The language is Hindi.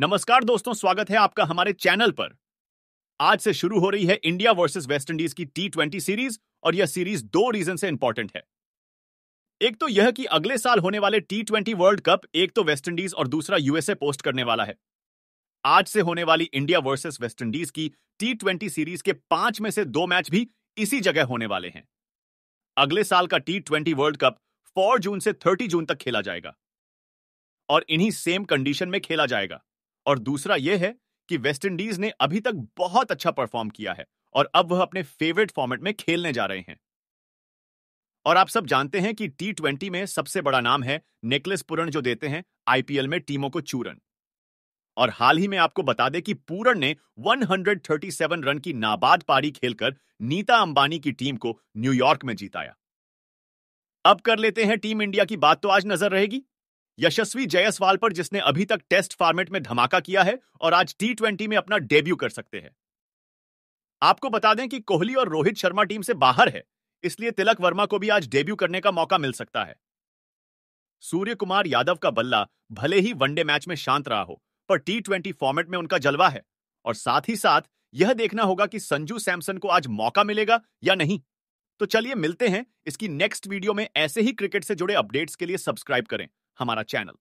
नमस्कार दोस्तों स्वागत है आपका हमारे चैनल पर आज से शुरू हो रही है इंडिया वर्सेस वेस्ट इंडीज की टी ट्वेंटी सीरीज और यह सीरीज दो रीजन से इंपॉर्टेंट है एक तो यह कि अगले साल होने वाले टी ट्वेंटी वर्ल्ड कप एक तो वेस्ट इंडीज और दूसरा यूएसए पोस्ट करने वाला है आज से होने वाली इंडिया वर्सेस वेस्ट इंडीज की टी ट्वेंटी सीरीज के पांच में से दो मैच भी इसी जगह होने वाले हैं अगले साल का T twenty World Cup four June से थर्टी जून तक खेला जाएगा और इन्हीं सेम कंडीशन में खेला जाएगा और दूसरा यह है कि वेस्टइंडीज ने अभी तक बहुत अच्छा परफॉर्म किया है और अब वह अपने फेवरेट फॉर्मेट में खेलने जा रहे हैं और आप सब जानते हैं कि टी ट्वेंटी में सबसे बड़ा नाम है नेकलेस पूरण जो देते हैं आईपीएल में टीमों को चूरन और हाल ही में आपको बता दें कि पूरण ने 137 रन की नाबाद पारी खेलकर नीता अंबानी की टीम को न्यूयॉर्क में जीताया अब कर लेते हैं टीम इंडिया की बात तो आज नजर रहेगी यशस्वी जयसवाल पर जिसने अभी तक टेस्ट फॉर्मेट में धमाका किया है और आज टी ट्वेंटी में अपना डेब्यू कर सकते हैं आपको बता दें कि कोहली और रोहित शर्मा टीम से बाहर है इसलिए तिलक वर्मा को भी आज डेब्यू करने का मौका मिल सकता है सूर्य कुमार यादव का बल्ला भले ही वनडे मैच में शांत रहा हो पर टी ट्वेंटी फॉर्मेट में उनका जलवा है और साथ ही साथ यह देखना होगा कि संजू सैमसन को आज मौका मिलेगा या नहीं तो चलिए मिलते हैं इसकी नेक्स्ट वीडियो में ऐसे ही क्रिकेट से जुड़े अपडेट्स के लिए सब्सक्राइब करें हमारा चैनल